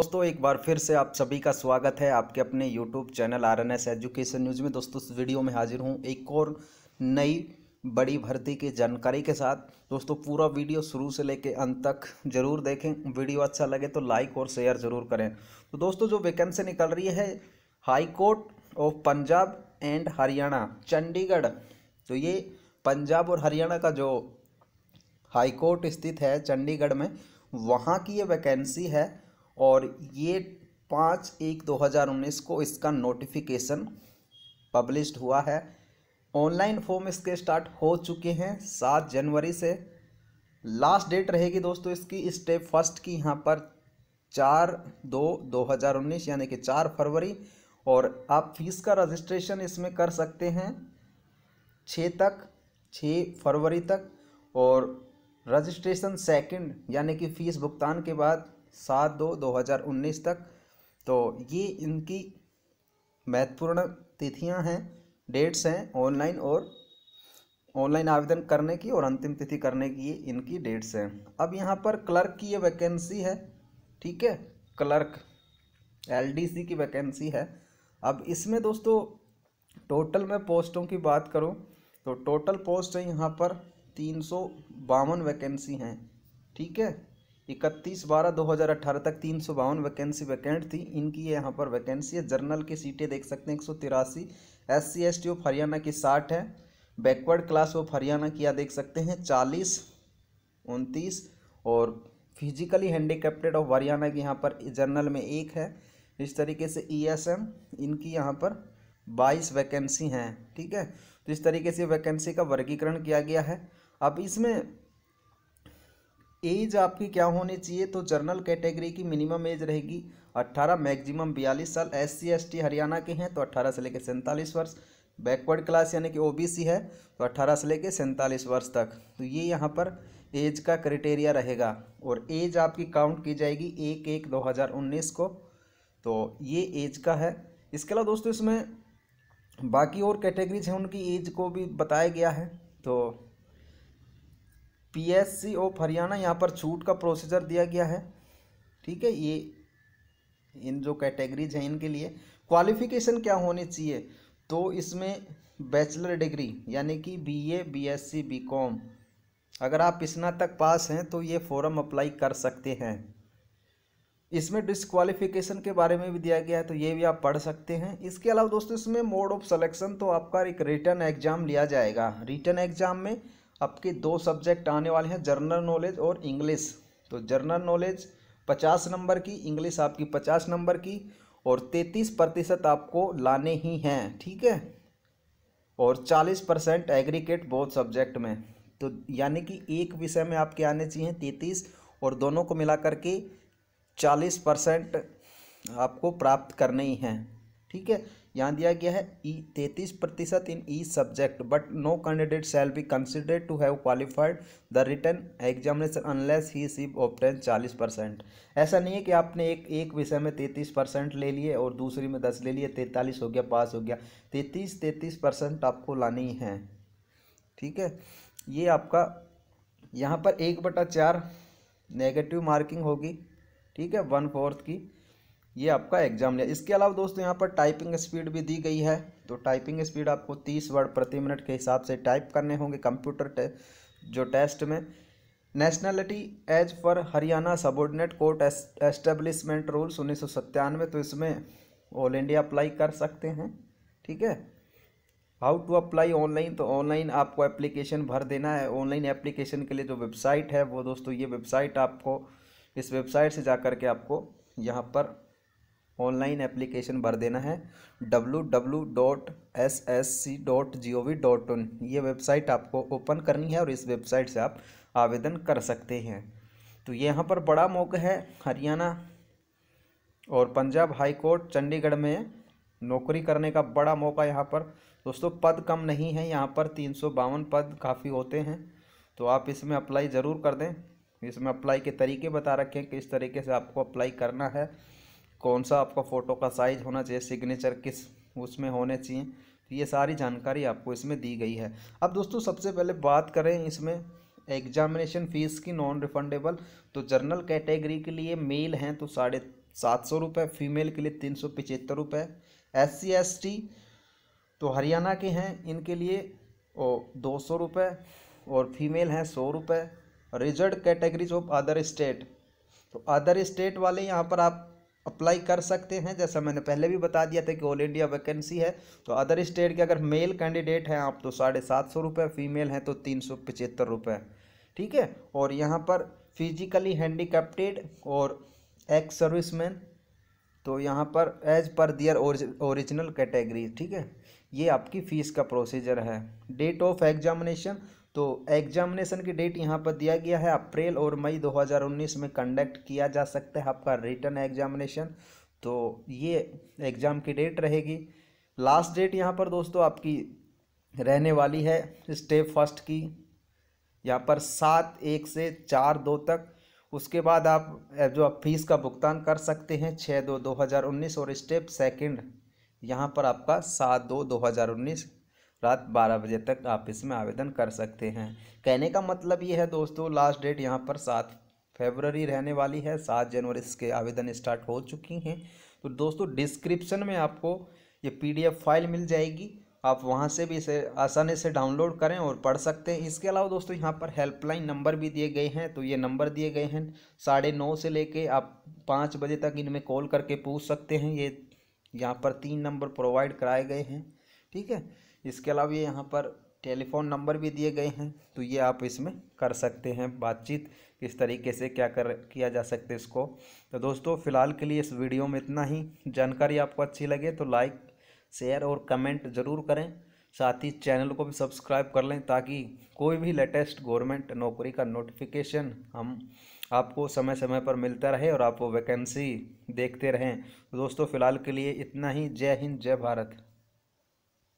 दोस्तों एक बार फिर से आप सभी का स्वागत है आपके अपने YouTube channel R N S education news में दोस्तों इस वीडियो में हाजिर हूँ एक और नई बड़ी भर्ती की जानकारी के साथ दोस्तों पूरा वीडियो शुरू से लेके अंत तक जरूर देखें वीडियो अच्छा लगे तो लाइक और शेयर ज़रूर करें तो दोस्तों जो वैकेंसी निकल रही है High Court of Punjab and Haryana Chandigarh तो ये पंजाब और हरियाणा का जो हाई कोर्ट स्थित है चंडीगढ़ में वहाँ की ये वैकेंसी है और ये पाँच एक दो हज़ार उन्नीस को इसका नोटिफिकेशन पब्लिश हुआ है ऑनलाइन फॉर्म इसके स्टार्ट हो चुके हैं सात जनवरी से लास्ट डेट रहेगी दोस्तों इसकी स्टेप फर्स्ट की यहाँ पर चार दो दो हज़ार उन्नीस यानी कि चार फरवरी और आप फीस का रजिस्ट्रेशन इसमें कर सकते हैं छः तक छः फरवरी तक और रजिस्ट्रेशन सेकंड यानी कि फ़ीस भुगतान के बाद सात दो दो हज़ार उन्नीस तक तो ये इनकी महत्वपूर्ण तिथियां हैं डेट्स हैं ऑनलाइन और ऑनलाइन आवेदन करने की और अंतिम तिथि करने की ये इनकी डेट्स हैं अब यहाँ पर क्लर्क की ये वैकेंसी है ठीक है क्लर्क एलडीसी की वैकेंसी है अब इसमें दोस्तों टोटल मैं पोस्टों की बात करूँ तो टोटल पोस्ट है यहाँ पर तीन सौ बावन वैकेंसी हैं ठीक है इकतीस बारह दो हज़ार अट्ठारह तक तीन सौ बावन वैकेंसी वैकेंट थी इनकी यहाँ पर वैकेंसी है जर्नल की सीटें देख सकते हैं एक सौ तिरासी S C S T of Haryana की साठ है बैकवर्ड क्लास ऑफ हरियाणा की आप देख सकते हैं चालीस उनतीस और फिजिकली कैप्टेड ऑफ हरियाणा की यहाँ पर जर्नल में एक है इस तरीके से ई एस एम इनकी यहाँ पर बाईस वैकेंसी हैं ठीक है तो इस तरीके से वैकेंसी का वर्गीकरण किया गया है अब इसमें एज आपकी क्या होनी चाहिए तो जर्नल कैटेगरी की मिनिमम एज रहेगी 18 मैक्सिमम 42 साल एस सी हरियाणा के हैं तो 18 से लेकर सैंतालीस वर्ष बैकवर्ड क्लास यानी कि ओबीसी है तो 18 से लेकर सैंतालीस वर्ष तक तो ये यहाँ पर एज का क्राइटेरिया रहेगा और एज आपकी काउंट की जाएगी एक एक दो हज़ार उन्नीस को तो ये एज का है इसके अलावा दोस्तों इसमें बाकी और कैटेगरीज हैं उनकी एज को भी बताया गया है तो पीएससी ऑफ हरियाणा यहाँ पर छूट का प्रोसीजर दिया गया है ठीक है ये इन जो कैटेगरीज हैं इनके लिए क्वालिफिकेशन क्या होनी चाहिए तो इसमें बैचलर डिग्री यानी कि बीए, बीएससी, बीकॉम अगर आप तक पास हैं तो ये फॉर्म अप्लाई कर सकते हैं इसमें डिसक्वालिफिकेशन के बारे में भी दिया गया है तो ये भी आप पढ़ सकते हैं इसके अलावा दोस्तों इसमें मोड ऑफ सलेक्शन तो आपका एक रिटर्न एग्ज़ाम लिया जाएगा रिटर्न एग्ज़ाम में आपके दो सब्जेक्ट आने वाले हैं जर्नल नॉलेज और इंग्लिश तो जर्नल नॉलेज पचास नंबर की इंग्लिश आपकी पचास नंबर की और तैंतीस प्रतिशत आपको लाने ही हैं ठीक है और चालीस परसेंट एग्रीकेट बोथ सब्जेक्ट में तो यानी कि एक विषय में आपके आने चाहिए तैंतीस और दोनों को मिला करके चालीस परसेंट आपको प्राप्त करने ही हैं ठीक है यहाँ दिया गया है ई तैतीस प्रतिशत in each subject but no candidate shall be considered to have qualified the written examination unless he सिर्फ ऑप्टेन चालीस परसेंट ऐसा नहीं है कि आपने एक एक विषय में तैंतीस परसेंट ले लिए और दूसरी में दस ले लिए तैंतालीस हो गया पास हो गया तैंतीस तैंतीस परसेंट आपको लानी है ठीक है ये आपका यहाँ पर एक बटा चार नेगेटिव मार्किंग होगी ठीक है वन फोर्थ की ये आपका एग्जाम लिया इसके अलावा दोस्तों यहाँ पर टाइपिंग स्पीड भी दी गई है तो टाइपिंग स्पीड आपको तीस वर्ड प्रति मिनट के हिसाब से टाइप करने होंगे कंप्यूटर टे, जो टेस्ट में नेशनलिटी एज पर Haryana subordinate court establishment rules उन्नीस तो इसमें ऑल इंडिया अप्लाई कर सकते हैं ठीक है हाउ टू अप्लाई ऑनलाइन तो ऑनलाइन आपको एप्लीकेशन भर देना है ऑनलाइन एप्लीकेशन के लिए जो वेबसाइट है वो दोस्तों ये वेबसाइट आपको इस वेबसाइट से जा कर के आपको यहाँ पर ऑनलाइन एप्लीकेशन भर देना है W W dot S S C dot G O V dot in ये वेबसाइट आपको ओपन करनी है और इस वेबसाइट से आप आवेदन कर सकते हैं तो यहाँ पर बड़ा मौका है हरियाणा और पंजाब हाई कोर्ट चंडीगढ़ में नौकरी करने का बड़ा मौका यहाँ पर दोस्तों पद कम नहीं है यहाँ पर तीन सौ बावन पद काफ़ी होते हैं तो आप इसमें अप्लाई ज़रूर कर दें इसमें अप्लाई के तरीके बता रखे हैं किस तरीके से आपको अप्लाई करना है कौन सा आपका फ़ोटो का साइज़ होना चाहिए सिग्नेचर किस उसमें होने चाहिए तो ये सारी जानकारी आपको इसमें दी गई है अब दोस्तों सबसे पहले बात करें इसमें एग्जामिनेशन फ़ीस की नॉन रिफंडेबल तो जर्नल कैटेगरी के लिए मेल हैं तो साढ़े सात सौ रुपये फीमेल के लिए तीन सौ पचहत्तर रुपये एस सी एस टी तो हरियाणा के हैं इनके लिए ओ दो सौ रुपये और फीमेल हैं सौ रुपये reserve categories of other state तो अदर स्टेट वाले यहाँ पर आप अप्लाई कर सकते हैं जैसा मैंने पहले भी बता दिया था कि ऑल इंडिया वैकेंसी है तो अदर स्टेट के अगर मेल कैंडिडेट हैं आप तो साढ़े सात सौ रुपये फीमेल हैं तो तीन सौ पचहत्तर रुपये ठीक है और यहाँ पर फिजिकली हैंडीकैप्टेड और एक्स सर्विसमैन तो यहाँ पर एज पर दियर ओरिजिनल कैटेगरी ठीक है ये आपकी फ़ीस का प्रोसीजर है डेट ऑफ एग्जामिनेशन तो एग्जामिनेशन की डेट यहाँ पर दिया गया है अप्रैल और मई 2019 में कंडक्ट किया जा सकता है आपका रिटर्न एग्जामिनेशन तो ये एग्ज़ाम की डेट रहेगी लास्ट डेट यहाँ पर दोस्तों आपकी रहने वाली है स्टेप फर्स्ट की यहाँ पर सात एक से चार दो तक उसके बाद आप जो आप फीस का भुगतान कर सकते हैं छः दो दो हज़ार उन्नीस और स्टेप सेकंड यहाँ पर आपका सात दो दो हज़ार उन्नीस रात 12 बजे तक आप इसमें आवेदन कर सकते हैं कहने का मतलब ये है दोस्तों लास्ट डेट यहाँ पर सात फेबररी रहने वाली है सात जनवरी इसके आवेदन स्टार्ट हो चुकी हैं तो दोस्तों डिस्क्रिप्शन में आपको ये पीडीएफ फाइल मिल जाएगी आप वहाँ से भी इसे आसानी से डाउनलोड करें और पढ़ सकते हैं इसके अलावा दोस्तों यहाँ पर हेल्पलाइन नंबर भी दिए गए हैं तो ये नंबर दिए गए हैं साढ़े नौ से लेके आप पाँच बजे तक इनमें कॉल करके पूछ सकते हैं ये यहाँ पर तीन नंबर प्रोवाइड कराए गए हैं ठीक है इसके अलावा ये यहाँ पर टेलीफोन नंबर भी दिए गए हैं तो ये आप इसमें कर सकते हैं बातचीत किस तरीके से क्या कर किया जा सकता है इसको तो दोस्तों फ़िलहाल के लिए इस वीडियो में इतना ही जानकारी आपको अच्छी लगे तो लाइक शेयर और कमेंट ज़रूर करें साथ ही चैनल को भी सब्सक्राइब कर लें ताकि कोई भी लेटेस्ट गवर्नमेंट नौकरी का नोटिफिकेशन हम आपको समय समय पर मिलता रहे और आप वैकेंसी देखते रहें तो दोस्तों फ़िलहाल के लिए इतना ही जय हिंद जय भारत